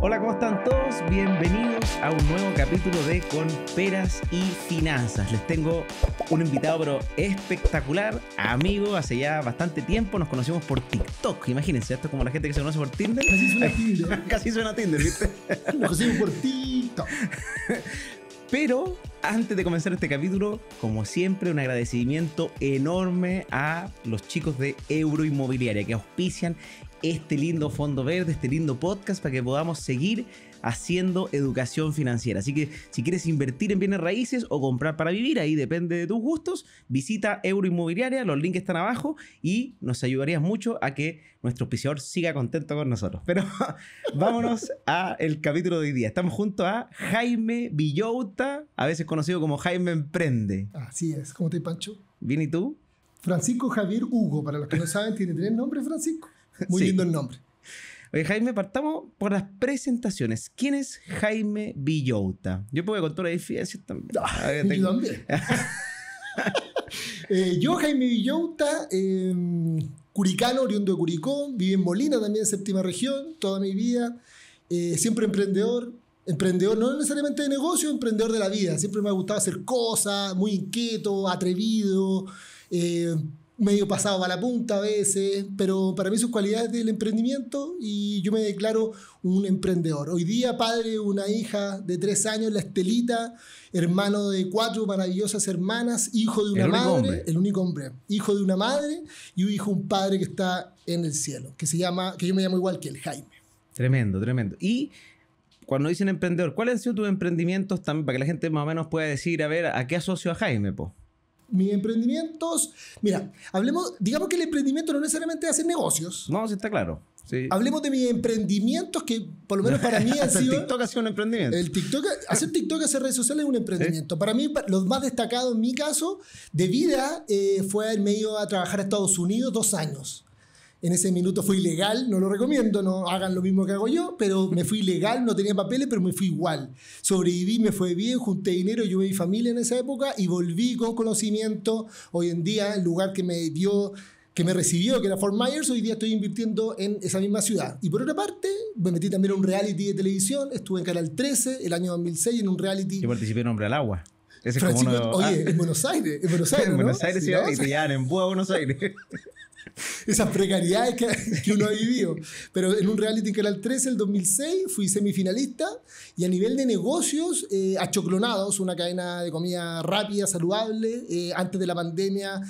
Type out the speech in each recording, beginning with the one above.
Hola, ¿cómo están todos? Bienvenidos a un nuevo capítulo de Con Peras y Finanzas. Les tengo un invitado, pero espectacular, amigo, hace ya bastante tiempo nos conocimos por TikTok. Imagínense, esto es como la gente que se conoce por Tinder. Casi suena Tinder. Casi suena Tinder, ¿viste? nos conocimos por TikTok. Pero antes de comenzar este capítulo, como siempre, un agradecimiento enorme a los chicos de Inmobiliaria que auspician este lindo fondo verde, este lindo podcast para que podamos seguir haciendo educación financiera. Así que si quieres invertir en bienes raíces o comprar para vivir, ahí depende de tus gustos, visita Euroinmobiliaria, los links están abajo y nos ayudarías mucho a que nuestro auspiciador siga contento con nosotros. Pero vámonos a el capítulo de hoy día. Estamos junto a Jaime Villota, a veces conocido como Jaime Emprende. Así es, ¿cómo te Pancho? Bien, ¿y tú? Francisco Javier Hugo, para los que no saben, tiene tres nombres Francisco. Muy lindo el nombre. Oye, Jaime, partamos por las presentaciones. ¿Quién es Jaime Villota? Yo puedo contar la diferencia también. No, ah, ah, Yo también. Eh, yo, Jaime Villota, em, curicano, oriundo de Curicó, viví en Molina también, séptima región, toda mi vida. Eh, siempre emprendedor, emprendedor no necesariamente de negocio, emprendedor de la vida. Siempre me ha gustado hacer cosas, muy inquieto, atrevido. Eh, medio pasado a la punta a veces, pero para mí sus cualidades del emprendimiento y yo me declaro un emprendedor. Hoy día padre de una hija de tres años, la Estelita, hermano de cuatro maravillosas hermanas, hijo de una madre, el único hombre, hijo de una madre y un hijo, un padre que está en el cielo, que se llama, que yo me llamo igual que el Jaime. Tremendo, tremendo. Y cuando dicen emprendedor, ¿cuáles han sido tus emprendimientos también para que la gente más o menos pueda decir, a ver, a qué asocio a Jaime, po? Mis emprendimientos. Mira, hablemos, digamos que el emprendimiento no necesariamente es hacer negocios. No, sí está claro. Hablemos de mis emprendimientos que, por lo menos para mí, han sido. el TikTok ha sido un emprendimiento. El TikTok, hacer TikTok, hacer redes sociales es un emprendimiento. Para mí, lo más destacado en mi caso de vida eh, fue haberme ido a trabajar a Estados Unidos dos años. En ese minuto fue ilegal, no lo recomiendo, no hagan lo mismo que hago yo, pero me fui ilegal, no tenía papeles, pero me fui igual. Sobreviví, me fue bien, junté dinero, yo me mi familia en esa época y volví con conocimiento. Hoy en día, el lugar que me dio que me recibió, que era Fort Myers, hoy día estoy invirtiendo en esa misma ciudad. Y por otra parte, me metí también en un reality de televisión, estuve en Canal 13 el año 2006 en un reality... Yo participé en Hombre al Agua. Ese es como uno... Oye, ah. en Buenos Aires, en Buenos Aires. Buenos Aires, en Buenos Aires. esas precariedades que, uno ha vivido. Pero en un reality era Canal 13, el 2006, fui semifinalista y a nivel de negocios, eh, Achoclonados, una cadena de comida rápida, saludable, eh, antes de la pandemia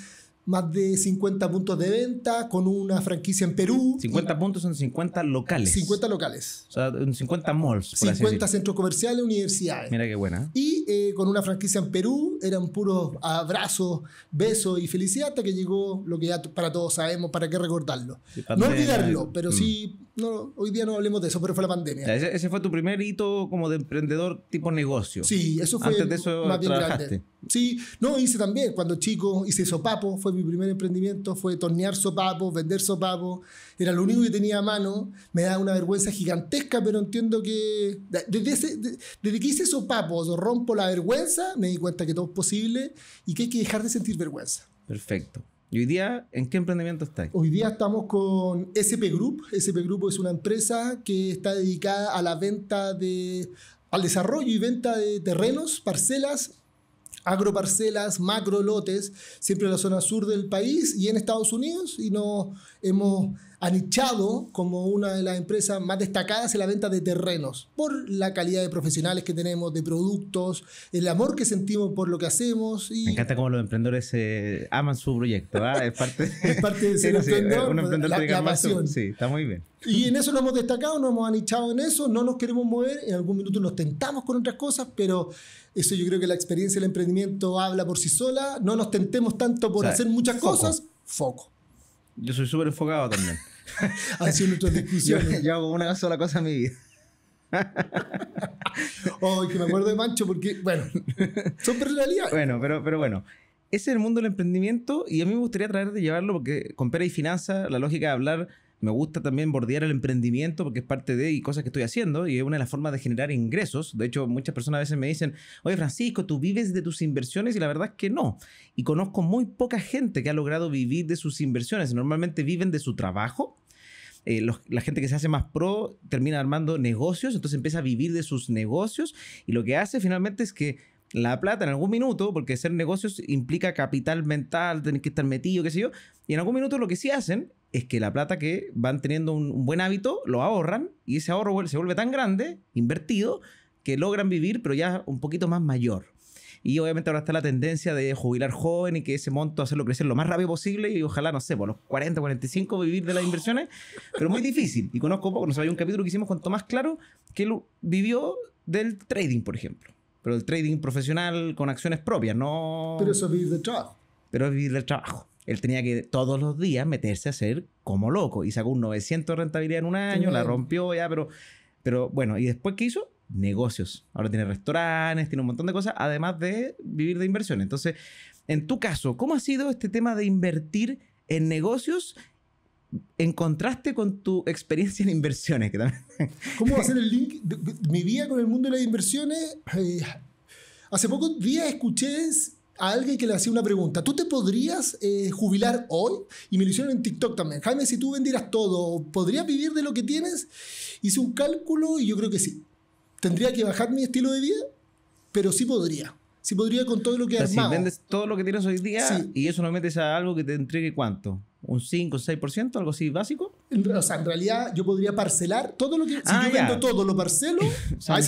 más de 50 puntos de venta, con una franquicia en Perú. 50 puntos son 50 locales. 50 locales. O sea, 50 malls. Por 50 centros comerciales, universidades. Mira qué buena. Y eh, con una franquicia en Perú eran puros abrazos, besos y felicidad hasta que llegó lo que ya para todos sabemos, para qué recordarlo. no olvidarlo, pero mm. sí no, hoy día no hablemos de eso, pero fue la pandemia. Ese, fue tu primer hito como de emprendedor tipo negocio. Sí, eso fue. Antes de eso más bien Grande. Sí, no, hice también. Cuando chico hice sopapo, fue mi primer emprendimiento, fue tornear sopapo, vender sopapo. Era lo único que tenía a mano. Me da una vergüenza gigantesca, pero entiendo que. Desde, desde que hice sopapos, rompo la vergüenza, me di cuenta que todo es posible y que hay que dejar de sentir vergüenza. Perfecto. ¿Y hoy día en qué emprendimiento estáis? Hoy día estamos con SP Group. SP Group es una empresa que está dedicada a la venta de. al desarrollo y venta de terrenos, parcelas, agroparcelas, macrolotes, siempre en la zona sur del país y en Estados Unidos. Y nos hemos anichado como una de las empresas más destacadas en la venta de terrenos, por la calidad de profesionales que tenemos, de productos, el amor que sentimos por lo que hacemos. Y... Me encanta cómo los emprendedores eh, aman su proyecto, ¿ah? Es parte, es parte de ser emprendedor, un emprendedor la, la pasión. sí, está muy bien. Y en eso lo hemos destacado, nos hemos anichado en eso, no nos queremos mover, en algún minuto nos tentamos con otras cosas, pero eso yo creo que la experiencia del emprendimiento habla por sí sola, no nos tentemos tanto por hacer muchas cosas, foco. Yo soy súper enfocado también. Ha sido nuestras discusiones. Yo, hago una sola cosa en mi vida. oh, que me acuerdo de Mancho porque, bueno, son personalidades. Bueno, pero, pero bueno. Ese es el mundo del emprendimiento y a mí me gustaría tratar de llevarlo porque con Pera y Finanza, la lógica de hablar me gusta también bordear el emprendimiento porque es parte de y cosas que estoy haciendo y es una de las formas de generar ingresos. De hecho, muchas personas a veces me dicen, oye Francisco, tú vives de tus inversiones y la verdad es que no. Y conozco muy poca gente que ha logrado vivir de sus inversiones. Normalmente viven de su trabajo. Eh, la gente que se hace más pro termina armando negocios, entonces empieza a vivir de sus negocios y lo que hace finalmente es que la plata en algún minuto, porque hacer negocios implica capital mental, tener que estar metido, qué sé yo, y en algún minuto lo que sí hacen es que la plata que van teniendo un, buen hábito, lo ahorran y ese ahorro se vuelve tan grande, invertido, que logran vivir, pero ya un poquito más mayor. Y obviamente ahora está la tendencia de jubilar joven y que ese monto hacerlo crecer lo más rápido posible y ojalá, no sé, por los 40, 45 vivir de las inversiones, pero muy difícil. Y conozco poco, nos había un capítulo que hicimos cuanto más Claro que vivió del trading, por ejemplo. Pero el trading profesional con acciones propias, no. Pero eso es vivir del trabajo. Pero es vivir del trabajo. Él tenía que todos los días meterse a hacer como loco y sacó un 900 de rentabilidad en un año, la rompió ya, pero, pero bueno, ¿y después qué hizo? Negocios. Ahora tiene restaurantes, tiene un montón de cosas, además de vivir de inversión. Entonces, en tu caso, ¿cómo ha sido este tema de invertir en negocios en contraste con tu experiencia en inversiones. ¿Cómo va a ser el link mi vida con el mundo de las inversiones? Eh, hace pocos días escuché a alguien que le hacía una pregunta. ¿Tú te podrías eh, jubilar hoy? Y me lo hicieron en TikTok también. Jaime, si tú vendieras todo, ¿podrías vivir de lo que tienes? Hice un cálculo y yo creo que sí. Tendría que bajar mi estilo de vida, pero sí podría. Sí podría con todo lo que has Si vendes todo lo que tienes hoy día y eso no metes a algo que te entregue cuánto? un 5, o 6%, algo así básico. o sea, en realidad yo podría parcelar todo lo que... Si ah, yo vendo todo, lo parcelo. No,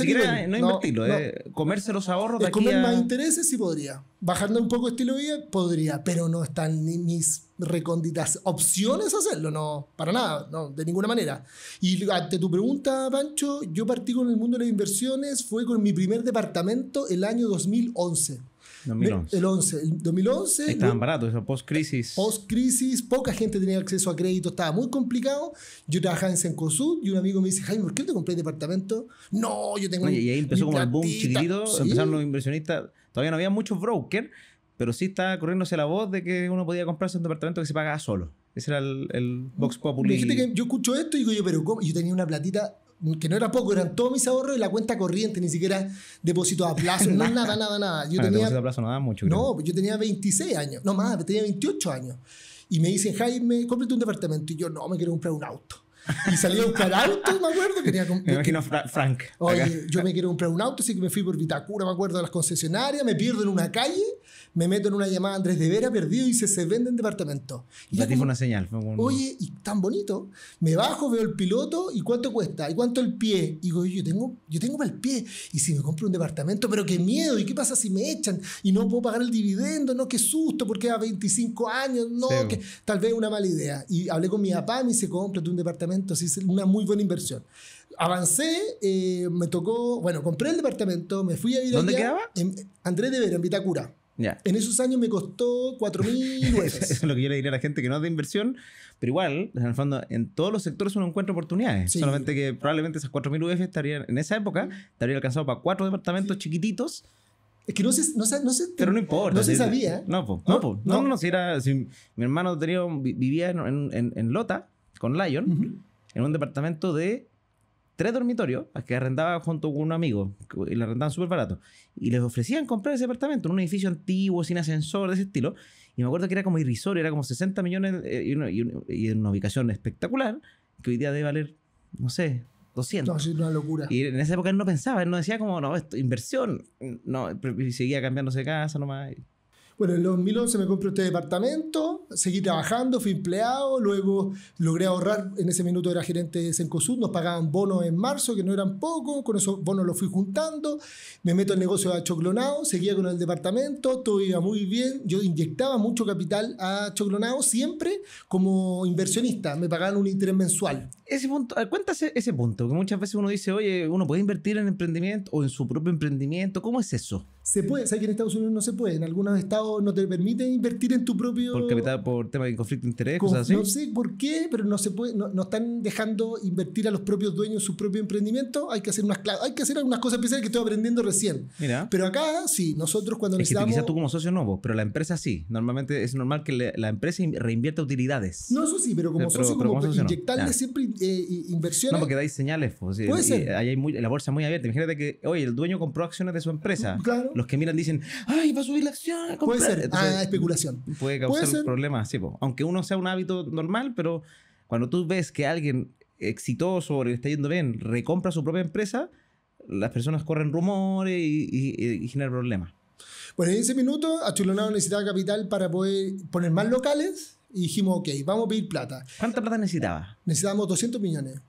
invertirlo, Eh, comerse los ahorros. De aquí comer más intereses sí podría. Bajando un poco estilo de vida podría, pero no están ni mis recónditas opciones hacerlo, no, para nada, no, de ninguna manera. Y ante tu pregunta, Pancho, yo partí con el mundo de las inversiones, fue con mi primer departamento el año 2011. El 11, 2011. Estaban baratos, eso, post-crisis. Post-crisis, poca gente tenía acceso a crédito, estaba muy complicado. Yo trabajaba en Sencosud y un amigo me dice, Jaime, ¿por qué no te compré el departamento? No, yo tengo. Oye, y ahí empezó como el boom chiquitito, empezaron los inversionistas. Todavía no había muchos brokers, pero sí estaba corriéndose la voz de que uno podía comprarse un departamento que se pagaba solo. Ese era el, box Vox que yo escucho esto y digo yo, pero ¿cómo? Yo tenía una platita que no era poco, eran todos mis ahorros y la cuenta corriente, ni siquiera depósito a plazo, no nada, nada, nada. Yo ah, tenía, depósito a plazo nada, mucho. No, yo tenía 26 años, no más, tenía 28 años. Y me dicen, Jaime, cómprate un departamento. Y yo, no, me quiero comprar un auto y salí a buscar autos, me acuerdo. Quería me imagino Frank. Oye, yo me quiero comprar un auto, así que me fui por Vitacura, me acuerdo, de las concesionarias, me pierdo en una calle, me meto en una llamada Andrés de Vera, perdido, y se, se vende en departamento. Y ya tengo una señal. Oye, y tan bonito. Me bajo, veo el piloto, ¿y cuánto cuesta? ¿Y cuánto el pie? Y digo, yo tengo, yo tengo para el pie. Y si me compro un departamento, pero qué miedo, ¿y qué pasa si me echan? Y no puedo pagar el dividendo, no, qué susto, porque a 25 años, no, que tal vez una mala idea. Y hablé con mi papá, me dice, cómprate un departamento entonces es una muy buena inversión. Avancé, eh, me tocó, bueno, compré el departamento, me fui a vivir ¿Dónde quedaba? Andrés de Vera, en Vitacura. En esos años me costó 4.000 UF Eso es lo que yo le diría a la gente que no es de inversión, pero igual, en el fondo, en todos los sectores uno encuentra oportunidades. Solamente que probablemente esas 4.000 UF estarían, en esa época, estarían alcanzado para cuatro departamentos chiquititos. Es que no se, no no Pero no importa. No se sabía. No, pues no, pues no, no, no, si era, mi hermano tenía, vivía en, en, Lota con Lion. Uh en un departamento de tres dormitorios que arrendaba junto con un amigo y le arrendaban súper barato. Y les ofrecían comprar ese departamento en un edificio antiguo, sin ascensor, de ese estilo. Y me acuerdo que era como irrisorio, era como 60 millones eh, y, en una, ubicación espectacular que hoy día debe valer, no sé. 200. No, es una locura. Y en esa época él no pensaba, él no decía como, no, esto, inversión. No, y seguía cambiándose de casa nomás. Bueno, en el 2011 me compré este departamento, seguí trabajando, fui empleado, luego logré ahorrar, en ese minuto era gerente de Sencosud, nos pagaban bonos en marzo, que no eran pocos, con esos bonos los fui juntando, me meto el negocio de choclonao seguía con el departamento, todo iba muy bien, yo inyectaba mucho capital a choclonao siempre como inversionista, me pagaban un interés mensual. Ese punto, ah, cuéntase ese punto, que muchas veces uno dice, oye, uno puede invertir en emprendimiento o en su propio emprendimiento, ¿cómo es eso? Se puede, sabes que en Estados Unidos no se puede. En algunos estados no te permiten invertir en tu propio. Por capital, por tema de conflicto de interés, cosas así. No sé por qué, pero no se puede, no, están dejando invertir a los propios dueños en su propio emprendimiento. Hay que hacer unas hay que hacer algunas cosas especiales que estoy aprendiendo recién. Mira. Pero acá sí, nosotros cuando es necesitamos. quizás tú como socio nuevo pero la empresa sí. Normalmente es normal que la empresa reinvierta utilidades. No, eso sí, pero como socio, como, inyectarle siempre eh, inversiones. No, porque dais señales. Pues, puede ser. Ahí hay la bolsa muy abierta. Imagínate que, oye, el dueño compró acciones de su empresa. Claro. Los que miran dicen, ay, va a subir la acción. Puede ser, ah, especulación. Puede causar problemas, sí, aunque uno sea un hábito normal, pero cuando tú ves que alguien exitoso o que está yendo bien recompra su propia empresa, las personas corren rumores y, y, generan problemas. Bueno, en ese minuto, Achulonado necesitaba capital para poder poner más locales y dijimos, ok, vamos a pedir plata. ¿Cuánta plata necesitaba? Necesitábamos 200 millones.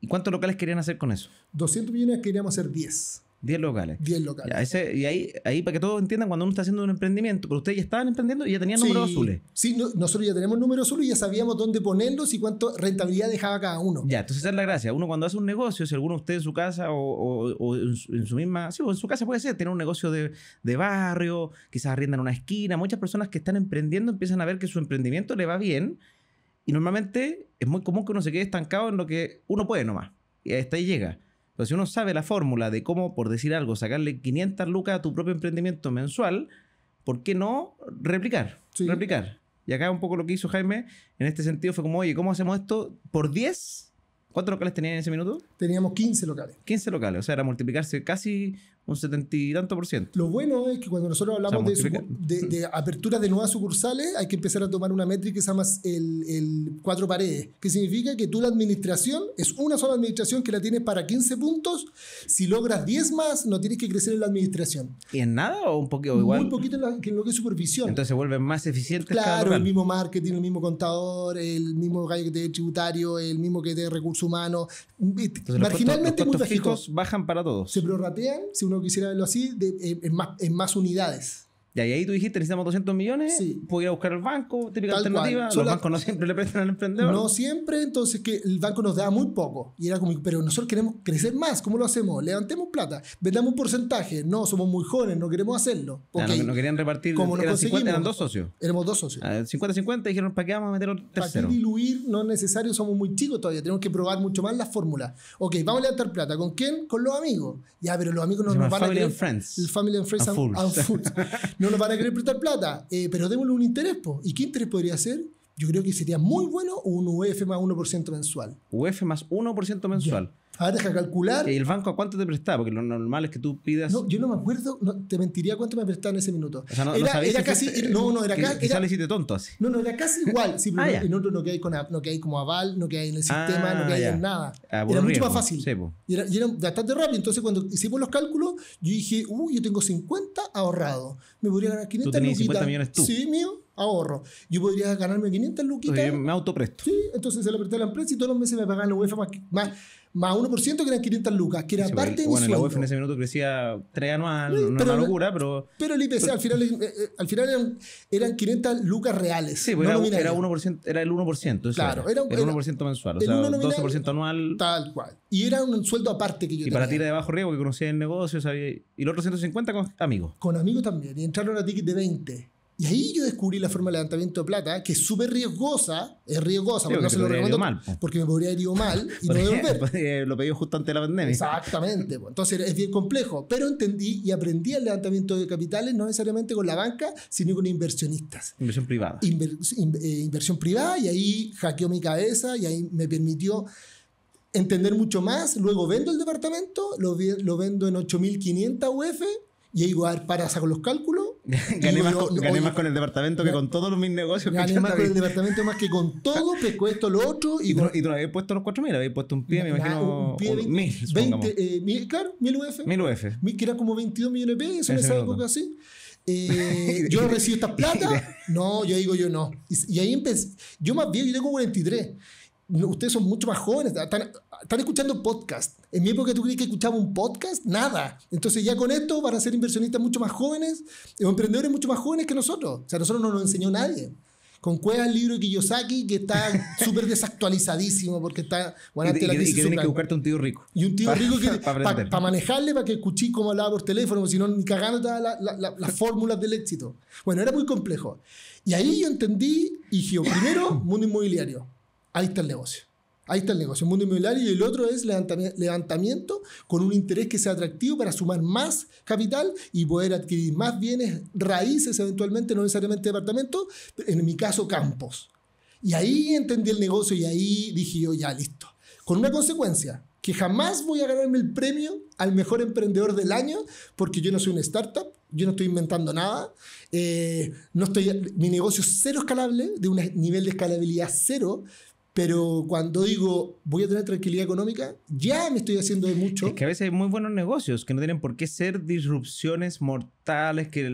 ¿Y cuántos locales querían hacer con eso? 200 millones queríamos hacer 10. 10 locales. 10 locales. y ahí, ahí, para que todos entiendan, cuando uno está haciendo un emprendimiento, pero ustedes ya estaban emprendiendo y ya tenían números azules. Sí, nosotros ya tenemos números azules y ya sabíamos dónde ponerlos y cuánta rentabilidad dejaba cada uno. Ya, entonces esa es la gracia. Uno cuando hace un negocio, si alguno de ustedes en su casa o, en, su, misma, sí, o en su casa puede ser, tener un negocio de, de barrio, quizás arriendan una esquina. Muchas personas que están emprendiendo empiezan a ver que su emprendimiento le va bien y normalmente es muy común que uno se quede estancado en lo que uno puede nomás. Y hasta ahí llega si uno sabe la fórmula de cómo, por decir algo, sacarle 500 lucas a tu propio emprendimiento mensual, ¿por qué no replicar? Replicar. Y acá un poco lo que hizo Jaime en este sentido fue como, oye, ¿cómo hacemos esto por 10? ¿Cuántos locales tenían en ese minuto? Teníamos 15 locales. 15 locales, o sea, era multiplicarse casi un setenta y tanto por ciento. Lo bueno es que cuando nosotros hablamos de, de, de, aperturas de nuevas sucursales, hay que empezar a tomar una métrica que se llama el, cuatro paredes, que significa que tú la administración es una sola administración que la tienes para 15 puntos. Si logras 10 más, no tienes que crecer en la administración. ¿Y en nada o un poquito igual? Muy poquito en, lo que es supervisión. Entonces se vuelven más eficientes. Claro, el mismo marketing, el mismo contador, el mismo gallo que te dé tributario, el mismo que te dé recursos humanos. Marginalmente los costos, fijos bajan para todos. Se prorratean, se no quisiera verlo así, de, eh, en, más, en más unidades. Y ahí tú dijiste, necesitamos 200 millones, sí. puedo ir a buscar el banco, típica alternativa. Los bancos no siempre le prestan al emprendedor. No siempre, entonces que el banco nos da muy poco. Y era como, pero nosotros queremos crecer más, ¿cómo lo hacemos? Levantemos plata, vendamos un porcentaje. No, somos muy jóvenes, no queremos hacerlo. porque ah, No, querían repartir, eran, 50, eran dos socios. Éramos dos socios. 50-50, ah, dijeron, ¿para qué vamos a meter otro tercero? Para diluir, no es necesario, somos muy chicos todavía, tenemos que probar mucho más las fórmulas. Ok, vamos a levantar plata. ¿Con quién? Con los amigos. Ya, pero los amigos no nos van a... Family and Friends. El Family and Friends and, no nos van a querer prestar plata, eh, pero démosle un interés. ¿Y qué interés podría ser? yo creo que sería muy bueno un UF más 1% mensual. UF más 1% mensual. A ver, deja calcular. ¿Y el banco a cuánto te prestaba? Porque lo normal es que tú pidas. No, yo no me acuerdo, te mentiría cuánto me prestaba en ese minuto. O sea, no, era, no era casi. Era, no, no, era casi. le hiciste tonto así. No, no, era casi igual. Sí, ah, pero en otro no que hay no quedáis como aval, no que hay en el ah, sistema, no que hay en nada. Ah, era mucho más fácil. y, era, bastante rápido. Entonces, cuando hicimos los cálculos, yo dije, uy, yo tengo 50 ahorrado. Me podría ganar 500 ¿Tú 50 millones tú. Sí, mío ahorro. Yo podría ganarme 500 lucas Yo me autopresto. Sí, entonces se lo presté a la empresa y todos los meses me pagaban la UEFA más, 1%, que eran 500 lucas, que era sí, parte de mi sueldo. la UEFA en ese minuto crecía 3 anual, no pero, era una locura, pero... Pero el IPC eh, eh, al final, eran, eran, 500 lucas reales. Sí, pues era, era, 1%, era el 1%. claro, era, un 1% mensual, o sea, 12% anual. Tal cual. Y era un sueldo aparte que yo y tenía. Y para ti era de bajo riesgo, que conocía el negocio, y los otros 150 con amigos. Con amigos también, y entraron a ticket de 20. Y ahí yo descubrí la forma de levantamiento de plata, que es súper riesgosa, es riesgosa, porque no se lo recomiendo, mal, porque me podría haber ido mal y no devolver. lo pedí justo antes de la pandemia. Exactamente, entonces es bien complejo, pero entendí y aprendí el levantamiento de capitales no necesariamente con la banca, sino con inversionistas. Inversión privada. Eh, inversión privada y ahí hackeó mi cabeza y ahí me permitió entender mucho más, luego vendo el departamento, lo, lo vendo en 8.500 UF y ahí voy a dar los cálculos. gané, más, con, más, con, el departamento que con todos los mis negocios. Gané más con el departamento más que con todo, pesco esto, lo otro. Y, tú lo habías puesto los 4.000, habías puesto un pie, me imagino. Un pie, 20, mil, 20, eh, mil, claro, UF. Mil UF. Mil, que era como 22 millones de pesos eso en esa época así. Eh, yo recibo esta plata. No, yo digo yo no. Y, ahí empecé. Yo más bien, yo tengo 43. Ustedes son mucho más jóvenes. Están están escuchando podcast. En mi época tú crees que escuchaba un podcast, nada. Entonces ya con esto van a ser inversionistas mucho más jóvenes, emprendedores mucho más jóvenes que nosotros. O sea, a nosotros no nos enseñó nadie. Con Cuevas, el libro de Kiyosaki, que está súper desactualizadísimo porque está... Bueno, y, y, que tienes que buscarte un tío rico. Y un tío rico para manejarle, para que escuché cómo hablaba por teléfono, si no, ni cagando la, las fórmulas del éxito. Bueno, era muy complejo. Y ahí yo entendí, y dije, primero, mundo inmobiliario. Ahí está el negocio. Ahí está el negocio, el mundo inmobiliario. Y el otro es levantamiento con un interés que sea atractivo para sumar más capital y poder adquirir más bienes raíces, eventualmente, no necesariamente departamentos, en mi caso, campos. Y ahí entendí el negocio y ahí dije yo, ya, listo. Con una consecuencia, que jamás voy a ganarme el premio al mejor emprendedor del año, porque yo no soy una startup, yo no estoy inventando nada, eh, no estoy, mi negocio es cero escalable, de un nivel de escalabilidad cero, pero cuando digo voy a tener tranquilidad económica, ya me estoy haciendo de mucho. Es que a veces hay muy buenos negocios que no tienen por qué ser disrupciones mortales, que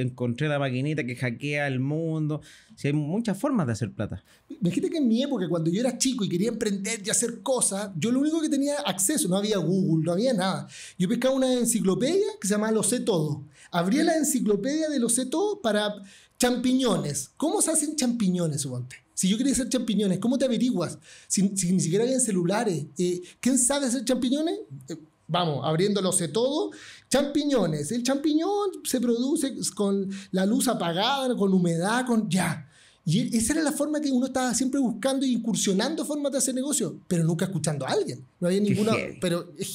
encontré la maquinita que hackea el mundo. Si hay muchas formas de hacer plata. Imagínate que en mi época, cuando yo era chico y quería emprender y hacer cosas, yo lo único que tenía acceso, no había Google, no había nada. Yo pescaba una enciclopedia que se llamaba Lo sé todo. Abría la enciclopedia de Lo sé todo para champiñones. ¿Cómo se hacen champiñones, suponte? Si yo quería hacer champiñones, ¿cómo te averiguas? Si, ni siquiera habían celulares. Eh, ¿Quién sabe hacer champiñones? Eh, vamos, abriéndolo de todo. Champiñones. El champiñón se produce con la luz apagada, con humedad, con ya. Y esa era la forma que uno estaba siempre buscando e incursionando formas de hacer negocio, pero nunca escuchando a alguien. No había ninguna, pero es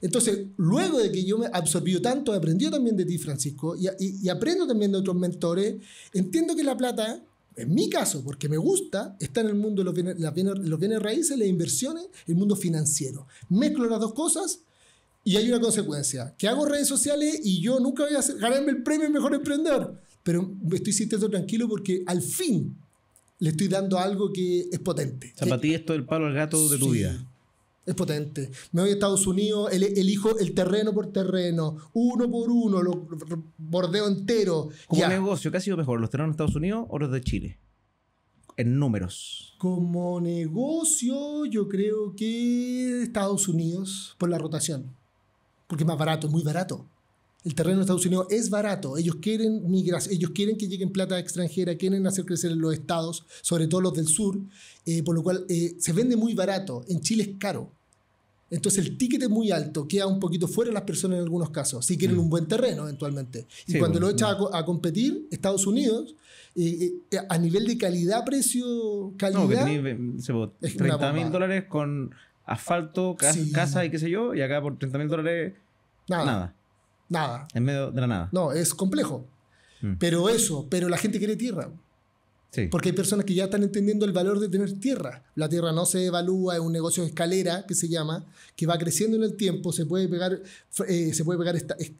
Entonces, luego de que yo me absorbió tanto, aprendió también de ti, Francisco, y, aprendo también de otros mentores, entiendo que la plata en mi caso, porque me gusta, está en el mundo de los bienes, raíces, las inversiones, el mundo financiero. Mezclo las dos cosas y hay una consecuencia, que hago redes sociales y yo nunca voy a ganarme el premio Mejor Emprendedor, pero me estoy sintiendo tranquilo porque al fin le estoy dando algo que es potente. para esto es el palo al gato de tu vida. Es potente. Me voy a Estados Unidos, elijo el terreno por terreno, uno por uno, lo bordeo entero. Como negocio, ¿qué ha sido mejor? ¿Los terrenos de Estados Unidos o los de Chile? En números. Como negocio, yo creo que Estados Unidos, por la rotación. Porque es más barato, es muy barato. El terreno de Estados Unidos es barato. Ellos quieren migración, ellos quieren que lleguen plata extranjera, quieren hacer crecer los estados, sobre todo los del sur, eh, por lo cual eh, se vende muy barato. En Chile es caro. Entonces el ticket es muy alto, queda un poquito fuera las personas en algunos casos, si quieren mm. un buen terreno eventualmente. Y cuando pues, lo mm. echas a, competir, Estados Unidos, eh, eh, a nivel de calidad, precio, calidad... No, que tenés, 30 mil dólares con asfalto, casa y qué sé yo, y acá por 30 mil dólares... Nada. Nada. Nada. En medio de la nada. No, es complejo. Mm. Pero eso, pero la gente quiere tierra. Porque hay personas que ya están entendiendo el valor de tener tierra. La tierra no se evalúa, es un negocio de escalera que se llama, que va creciendo en el tiempo, se puede pegar, eh, se puede pegar esta, eh,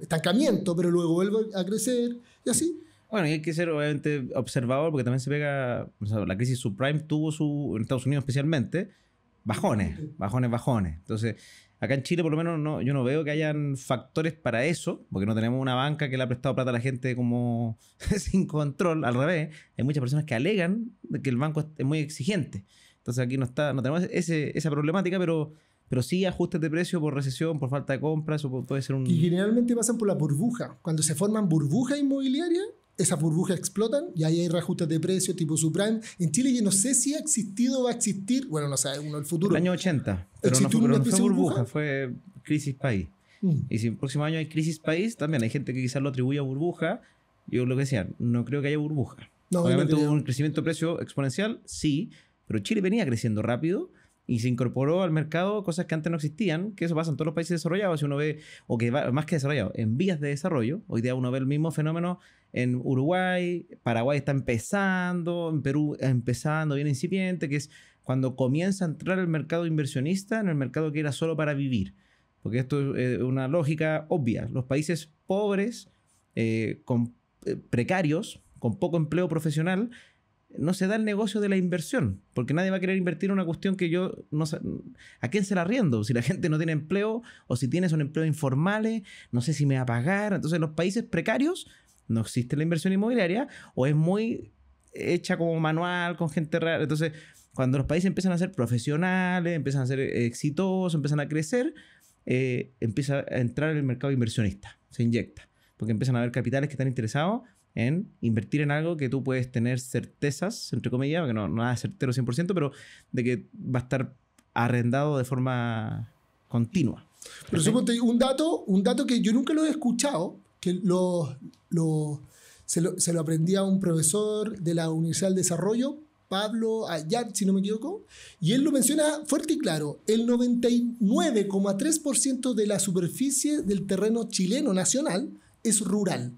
estancamiento, pero luego vuelve a crecer y así. Bueno, y hay que ser obviamente observador porque también se pega, la crisis subprime tuvo su, en Estados Unidos especialmente, bajones, bajones, bajones. Entonces, Acá en Chile, por lo menos, no, yo no veo que hayan factores para eso, porque no tenemos una banca que le ha prestado plata a la gente como sin control. Al revés, hay muchas personas que alegan que el banco es muy exigente. Entonces aquí no está, no tenemos ese, esa problemática, pero, pero sí ajustes de precio por recesión, por falta de compras, o puede ser un. Y generalmente pasan por la burbuja. Cuando se forman burbujas inmobiliarias, esas burbujas explotan y ahí hay reajustes de precios tipo subprime. En Chile yo no sé si ha existido o va a existir, bueno, no sé. uno el futuro. El año 80, pero no fue, burbuja, fue crisis país. Mm. Y si el próximo año hay crisis país, también hay gente que quizás lo atribuye a burbuja. Yo lo que decía, no creo que haya burbuja. Obviamente hubo un crecimiento de precio exponencial, sí, pero Chile venía creciendo rápido y se incorporó al mercado cosas que antes no existían, que eso pasa en todos los países desarrollados, si uno ve, o que más que desarrollado en vías de desarrollo, hoy día uno ve el mismo fenómeno en Uruguay, Paraguay está empezando, en Perú empezando, bien incipiente, que es cuando comienza a entrar el mercado inversionista en el mercado que era solo para vivir. Porque esto es eh, una lógica obvia. Los países pobres, eh, con, eh, precarios, con poco empleo profesional, no se da el negocio de la inversión, porque nadie va a querer invertir en una cuestión que yo no sé, ¿a quién se la riendo? Si la gente no tiene empleo o si tiene un empleo informales, no sé si me va a pagar. Entonces los países precarios no existe la inversión inmobiliaria o es muy hecha como manual con gente real Entonces, cuando los países empiezan a ser profesionales, empiezan a ser exitosos, empiezan a crecer, eh, empieza a entrar el mercado inversionista, se inyecta, porque empiezan a haber capitales que están interesados en invertir en algo que tú puedes tener certezas, entre comillas, que no, nada es certero 100%, pero de que va a estar arrendado de forma continua. Pero un dato, un dato que yo nunca lo he escuchado, que lo, se, lo, se, aprendía un profesor de la Universidad del Desarrollo, Pablo Ayat, si no me equivoco, y él lo menciona fuerte y claro, el 99,3% de la superficie del terreno chileno nacional es rural.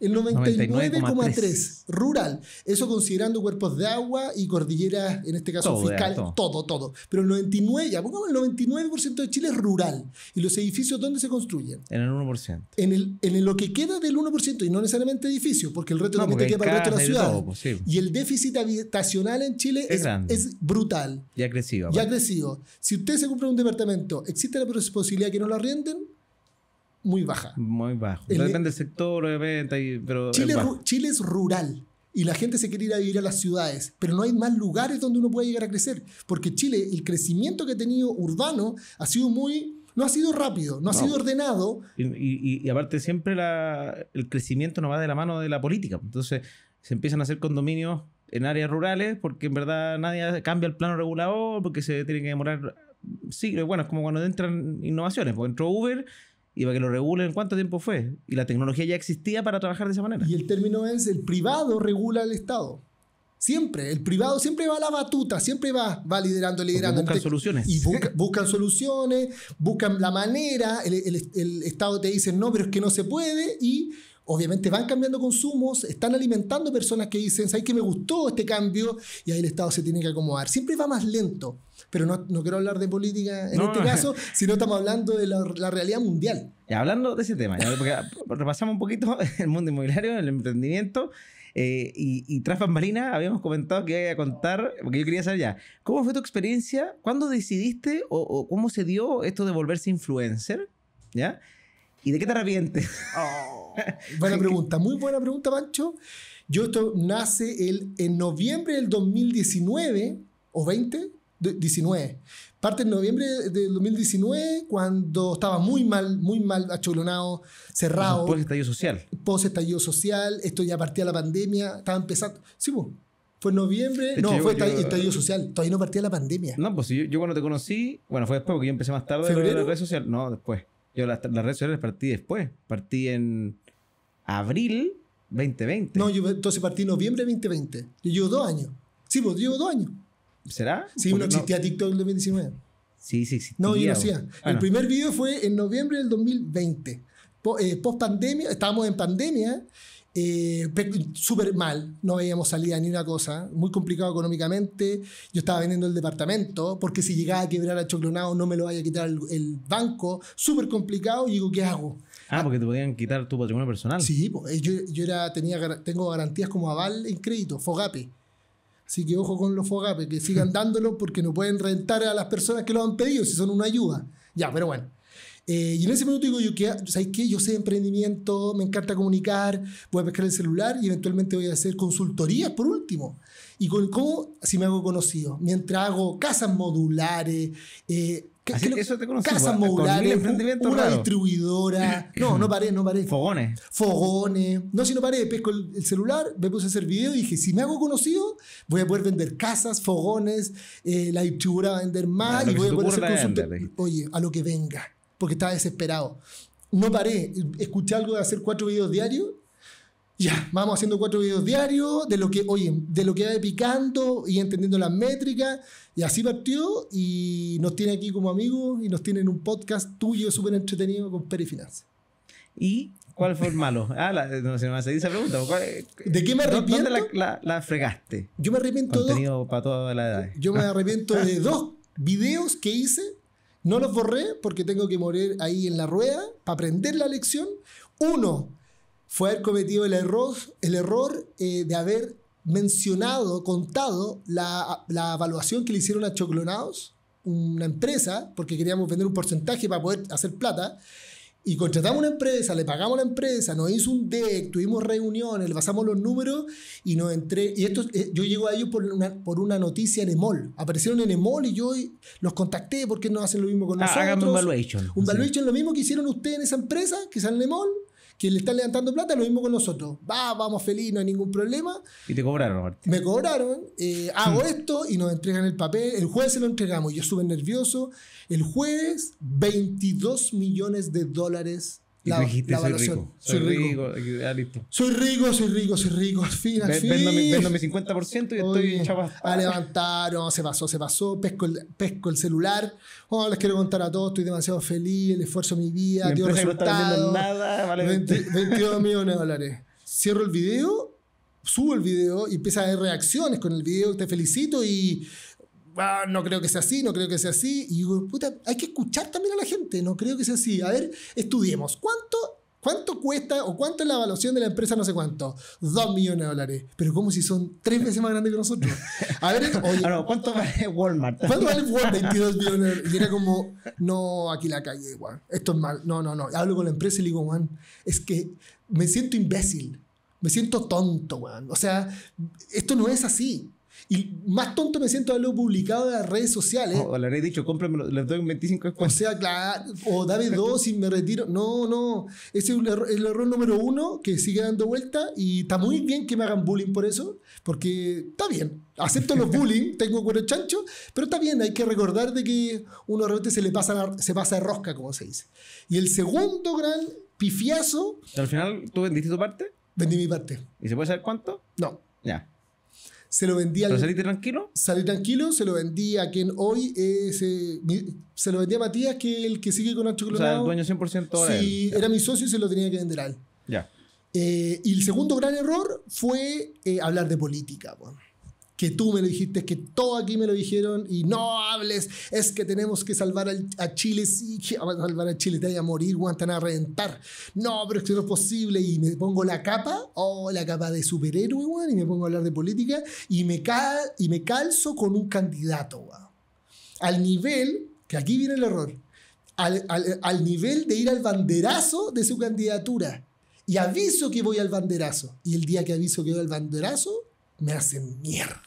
El 99,3 rural. Eso considerando cuerpos de agua y cordilleras, en este caso fiscal, todo. todo. Pero el 99, ya el 99% de Chile es rural. ¿Y los edificios dónde se construyen? En el 1%. En, el, en lo que queda del 1% y no necesariamente edificios, porque el resto también te queda para de la ciudad. Pues, y el déficit habitacional en Chile es, brutal. Ya agresivo crecido. Ya Si usted se compra un departamento, ¿existe la posibilidad que no lo arrienden? muy baja. Muy bajo. El, Depende del sector, de venta, pero. Chile es, rural y la gente se quiere ir a vivir a las ciudades, pero no hay más lugares donde uno pueda llegar a crecer, porque Chile, el crecimiento que ha tenido urbano ha sido muy, no ha sido rápido, no, ha sido ordenado. Y, aparte siempre el crecimiento no va de la mano de la política, entonces se empiezan a hacer condominios en áreas rurales porque en verdad nadie cambia el plano regulador, porque se tiene que demorar siglos, bueno, es como cuando entran innovaciones, porque entró Uber y que lo regulen, ¿cuánto tiempo fue? Y la tecnología ya existía para trabajar de esa manera. Y el término es, el privado regula al Estado. Siempre, el privado siempre va a la batuta, siempre va, va liderando, liderando. Porque buscan soluciones. Y buscan soluciones, buscan la manera, el, Estado te dice, no, pero es que no se puede, y obviamente van cambiando consumos, están alimentando personas que dicen, ¿sabes que me gustó este cambio? Y ahí el Estado se tiene que acomodar. Siempre va más lento. Pero no, no quiero hablar de política en este caso, sino estamos hablando de la, realidad mundial. y eh, hablando de ese tema, porque repasamos un poquito el mundo inmobiliario, el emprendimiento. Eh, y, y, tras Marina, habíamos comentado que iba a contar, porque yo quería saber ya, ¿cómo fue tu experiencia? ¿Cuándo decidiste o, cómo se dio esto de volverse influencer? ¿Ya? ¿Y de qué te arrepientes? Oh, buena pregunta, muy buena pregunta, Pancho. Yo esto nace el, en noviembre del 2019 o 20, 19. Parte en noviembre del 2019, cuando estaba muy mal, muy mal, acholonado, cerrado. Post estallido social. Post estallido social, esto ya partía la pandemia, estaba empezando. Sí, pues. Fue noviembre, no, fue estallido, social, todavía no partía la pandemia. No, pues yo, cuando te conocí, bueno, fue después, porque yo empecé más tarde No, después. Yo las, redes sociales partí después. Partí en abril 2020. No, yo entonces partí en noviembre 2020. Yo llevo dos años. Sí, pues llevo dos años. ¿Será? Sí, no existía TikTok en 2019. Sí, sí, sí. No, yo no hacía. El primer video fue en noviembre del 2020. Eh, post pandemia, estábamos en pandemia, eh, súper mal, no veíamos salida ni una cosa, muy complicado económicamente. Yo estaba vendiendo el departamento, porque si llegaba a quebrar a Choclonado no me lo vaya a quitar el, banco, súper complicado. Y digo, ¿qué hago? Ah, porque te podían quitar tu patrimonio personal. Sí, eh, yo, yo era, tenía, tengo garantías como aval en crédito, Fogapi. Así que ojo con los FOGAPE, que sigan dándolo porque no pueden rentar a las personas que lo han pedido si son una ayuda. Ya, pero bueno. Eh, y en ese momento digo, yo, ¿sabes qué? Yo sé emprendimiento, me encanta comunicar, voy a pescar el celular y eventualmente voy a hacer consultorías por último. ¿Y con cómo? Si me hago conocido. Mientras hago casas modulares, eh, eso te Casas modulares, una distribuidora. No, no paré, no paré. Fogones. Fogones. No, si no paré, pesco el, celular, me puse a hacer video y dije, si me hago conocido, voy a poder vender casas, fogones, eh, la distribuidora va a vender más y voy a poder hacer Oye, a lo que venga, porque estaba desesperado. No paré, escuché algo de hacer cuatro videos diarios ya, vamos haciendo cuatro videos diarios de lo que, oye, de lo que va picando y entendiendo las métricas. Y así partió y nos tiene aquí como amigos y nos tiene en un podcast tuyo súper entretenido con Perifinance ¿Y cuál fue el malo? Ah, no se me hace esa pregunta. Eh, ¿De qué me arrepiento? ¿Dónde la, la, la fregaste? Yo me para toda Yo me arrepiento de dos videos que hice. No los borré porque tengo que morir ahí en la rueda para aprender la lección. Uno, fue haber cometido el error, el error eh, de haber mencionado, contado la, la evaluación que le hicieron a Choclonados, una empresa, porque queríamos vender un porcentaje para poder hacer plata. Y contratamos una empresa, le pagamos a la empresa, nos hizo un deck, tuvimos reuniones, le pasamos los números y nos entré. Y esto, eh, yo llego a ellos por una, por una noticia en Emol. Aparecieron en Emol y yo los contacté porque no hacen lo mismo con ah, nosotros. un valuation. Un valuation, lo mismo que hicieron ustedes en esa empresa, que sale en Emol. Quien le están levantando plata, lo mismo con nosotros. Va, vamos feliz, no hay ningún problema. Y te cobraron, Martín. Me cobraron, eh, hago esto y nos entregan el papel. El jueves se lo entregamos, yo súper nervioso. El jueves, 22 millones de dólares la, dijiste, soy rico. Soy, rico. listo. Soy rico, soy rico, soy rico. Al fin, al fin. Vendo mi, vendo mi 50% y estoy chaval. A levantar, no, se pasó, se pasó. Pesco el, pesco el celular. Oh, les quiero contar a todos, estoy demasiado feliz, el esfuerzo de mi vida, dio resultado, No nada, vale 22 millones de dólares. Cierro el video, subo el video y empieza a haber reacciones con el video. Te felicito y Ah, no creo que sea así, no creo que sea así. Y digo, puta, hay que escuchar también a la gente, no creo que sea así. A ver, estudiemos. ¿Cuánto ¿Cuánto cuesta o cuánto es la evaluación de la empresa? No sé cuánto. Dos millones de dólares. Pero como si son tres veces más grandes que nosotros. A ver, oye, ¿cuánto ah, vale Walmart? ¿Cuánto vale Walmart? 22 millones. Y era como, no, aquí la calle, igual. Esto es mal. No, no, no. Hablo con la empresa y le digo, Juan, es que me siento imbécil. Me siento tonto, Juan. O sea, esto no es así. Y más tonto me siento haberlo publicado en las redes sociales. O, le habré dicho, cómpramelo, les doy 25 descuento. O sea, o dame dos y me retiro. No, no. Ese es el error, número uno que sigue dando vuelta y está muy bien que me hagan bullying por eso, porque está bien. Acepto los bullying, tengo cuero chancho, pero está bien, hay que recordar de que uno de repente se le pasa, se pasa de rosca, como se dice. Y el segundo gran pifiazo. ¿Al final tú vendiste tu parte? Vendí mi parte. ¿Y se puede saber cuánto? No. Ya. Se lo vendía. ¿Pero al, saliste tranquilo? Salí tranquilo, se lo vendí a quien hoy es. Eh, se lo vendí a Matías, que es el que sigue con Nacho Clonado. O sea, el dueño 100% Sí, era mi socio y se lo tenía que vender a él. Ya. Eh, y el segundo gran error fue eh, hablar de política. Bueno que tú me lo dijiste, que todo aquí me lo dijeron y no hables, es que tenemos que salvar a Chile, sí, salvar a Chile, te vaya a morir, te a reventar. No, pero es que no es posible y me pongo la capa, oh, la capa de superhéroe, y me pongo a hablar de política y me, cal, y me calzo con un candidato, Al nivel, que aquí viene el error, al, al nivel de ir al banderazo de su candidatura. Y aviso que voy al banderazo. Y el día que aviso que voy al banderazo, me hacen mierda.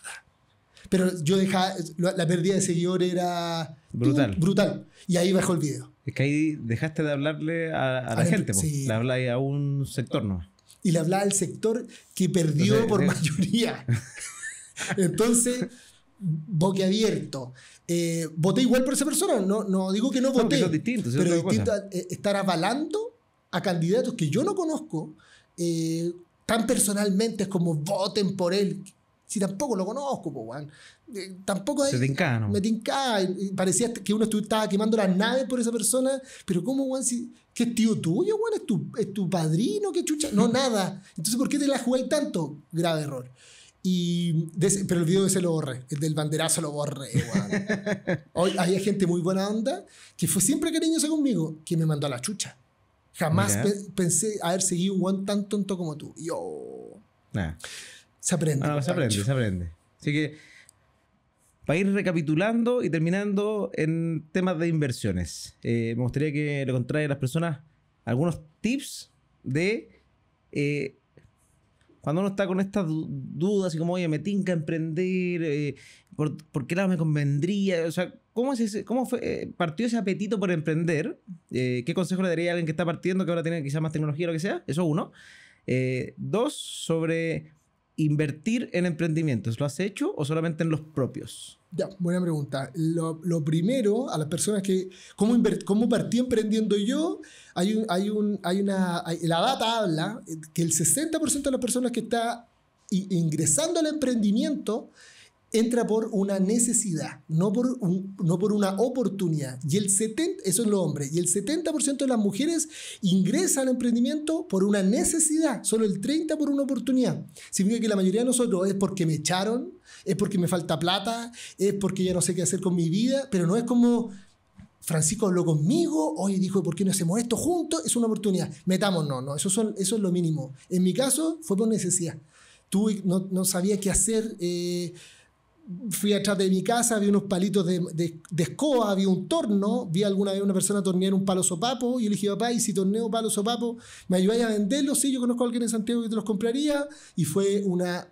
Pero yo dejaba, la pérdida de seguidor era brutal. brutal. Y ahí bajó el video. Es que ahí dejaste de hablarle a, la gente, sí. le habláis a un sector ¿no? Y le hablaba al sector que perdió por eh, mayoría. Entonces, boque abierto. Eh, voté igual por esa persona, no, digo que no voté. pero distinto a, eh, estar avalando a candidatos que yo no conozco tan personalmente es como voten por él. Si tampoco lo conozco, po, weón. Eh, tampoco hay, Se tinca, ¿no? Me tinca. Parecía que uno estaba quemando las naves por esa persona. Pero ¿cómo, Juan, Si, ¿Qué tío tuyo, Juan? ¿Es tu, ¿Es tu padrino? ¿Qué chucha? No, nada. Entonces, ¿por qué te la jugué tanto? Grave error. Y pero el video ese lo borré, el del banderazo lo borré. Hoy había gente muy buena onda que fue siempre cariñosa conmigo, que me mandó a la chucha. Jamás pensé haber seguido un one tan tonto como tú. Yo. Ah. Se aprende. Ah, se aprende, se aprende. Así que, para ir recapitulando y terminando en temas de inversiones, eh, me gustaría que le contrae a las personas algunos tips de eh, cuando uno está con estas dudas y como, oye, me tinca emprender, eh, ¿por, qué lado me convendría? O sea, ¿Cómo, fue, eh, partió ese apetito por emprender? Eh, ¿Qué consejo le daría a alguien que está partiendo, que ahora tiene quizás más tecnología o lo que sea? Eso uno. Eh, dos, sobre invertir en emprendimientos. ¿Lo has hecho o solamente en los propios? Ya, buena pregunta. Lo, primero, a las personas que... ¿Cómo, cómo partí emprendiendo yo? Hay, un, hay, un, hay una... la data habla que el 60% de las personas que está ingresando al emprendimiento entra por una necesidad, no por, no por una oportunidad. Y el 70, eso es lo hombre, y el 70% de las mujeres ingresan al emprendimiento por una necesidad, solo el 30% por una oportunidad. Significa que la mayoría de nosotros es porque me echaron, es porque me falta plata, es porque ya no sé qué hacer con mi vida, pero no es como Francisco habló conmigo, hoy dijo, ¿por qué no hacemos esto juntos? Es una oportunidad. Metamos, no, no, eso, son, eso es lo mínimo. En mi caso fue por necesidad. Tú no, no sabías qué hacer. Eh, fui atrás de mi casa, había unos palitos de, de, escoba, había un torno, vi alguna vez una persona tornear un palo sopapo, y yo le dije, papá, y si torneo palo sopapo, ¿me ayudáis a venderlos? Sí, yo conozco a alguien en Santiago que te los compraría, y fue una,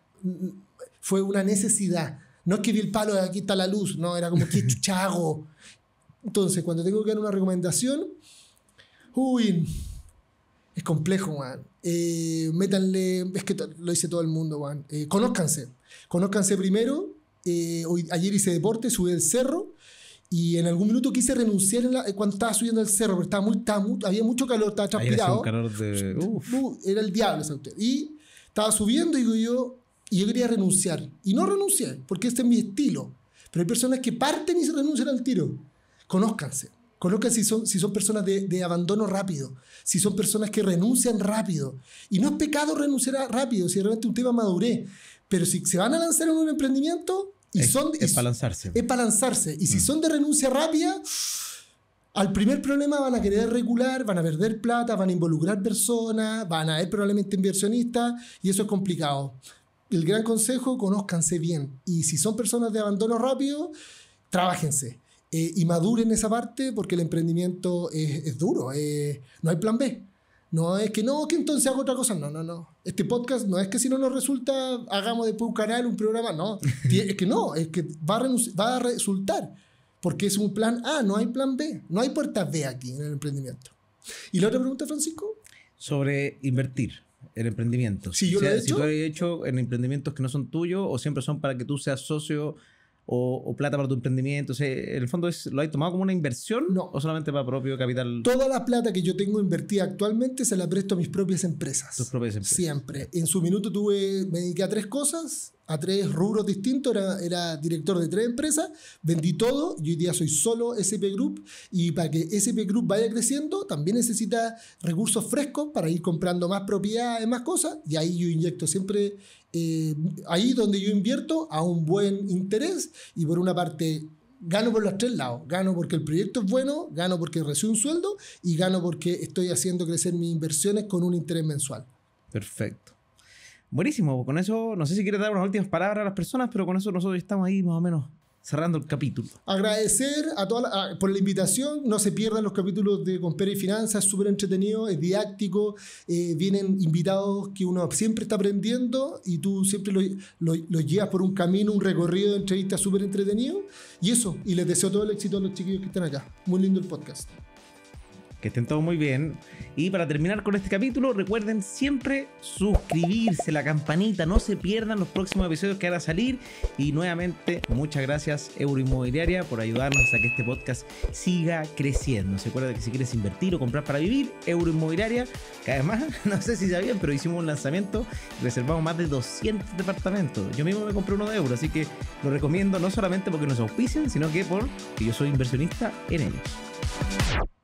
fue una necesidad. No es que vi el palo, de aquí está la luz, no, era como, ¿qué chuchago? Entonces, cuando tengo que dar una recomendación, uy, es complejo, man. Eh, métanle, es que lo dice todo el mundo, man. Eh, conózcanse, conózcanse primero eh, hoy, ayer hice deporte, subí el cerro y en algún minuto quise renunciar eh, cuando estaba subiendo el cerro, porque estaba muy, había mucho calor, estaba transpirado. Uh, era, el diablo esa usted Y estaba subiendo y yo, y yo quería renunciar. Y no renuncié, porque este es mi estilo. Pero hay personas que parten y se renuncian al tiro. Conózcanse. Conozcan si son, si son personas de, de, abandono rápido, si son personas que renuncian rápido. Y no es pecado renunciar rápido, si realmente un tema madurez. Pero si se van a lanzar en un emprendimiento, y es, son, es para lanzarse. Es para lanzarse. Y si mm. son de renuncia rápida, al primer problema van a querer regular, van a perder plata, van a involucrar personas, van a ser probablemente inversionistas y eso es complicado. El gran consejo, conózcanse bien. Y si son personas de abandono rápido, trabajense eh, y maduren esa parte porque el emprendimiento es, duro, eh, no hay plan B. No es que no, que entonces hago otra cosa. No, no, no. Este podcast no es que si no nos resulta, hagamos después un canal, un programa. No, es que no, es que va a, va a resultar. Porque es un plan A, no hay plan B. No hay puerta B aquí en el emprendimiento. ¿Y la otra pregunta, Francisco? Sobre invertir en emprendimiento. Si yo lo he hecho. has hecho en emprendimientos que no son tuyos o siempre son para que tú seas socio o, plata para tu emprendimiento? O sea, el fondo es, lo hay tomado como una inversión no. o solamente para propio capital? Toda la plata que yo tengo invertida actualmente se la presto a mis propias empresas. Tus propias empresas. Siempre. En su minuto tuve, me dediqué a tres cosas a tres rubros distintos, era, director de tres empresas, vendí todo y hoy día soy solo SP Group y para que SP Group vaya creciendo también necesita recursos frescos para ir comprando más propiedades, más cosas y ahí yo inyecto siempre, eh, ahí donde yo invierto a un buen interés y por una parte gano por los tres lados. Gano porque el proyecto es bueno, gano porque recibo un sueldo y gano porque estoy haciendo crecer mis inversiones con un interés mensual. Perfecto. Buenísimo, pues con eso, no sé si quieres dar unas últimas palabras a las personas, pero con eso nosotros estamos ahí más o menos cerrando el capítulo. Agradecer a toda por la invitación. No se pierdan los capítulos de Compera y Finanzas, súper entretenido, es didáctico. Eh, vienen invitados que uno siempre está aprendiendo y tú siempre los lo, lo llevas por un camino, un recorrido de entrevistas súper entretenido. Y eso, y les deseo todo el éxito a los chiquillos que están acá. Muy lindo el podcast. Que estén todos muy bien. Y para terminar con este capítulo, recuerden siempre suscribirse, la campanita, no se pierdan los próximos episodios que van a salir. Y nuevamente, muchas gracias Euroinmobiliaria por ayudarnos a que este podcast siga creciendo. Se acuerda que si quieres invertir o comprar para vivir, Euroinmobiliaria, que además, no sé si sabían, pero hicimos un lanzamiento reservamos más de 200 departamentos. Yo mismo me compré uno de euro, así que lo recomiendo no solamente porque nos auspicien sino que porque yo soy inversionista en ellos.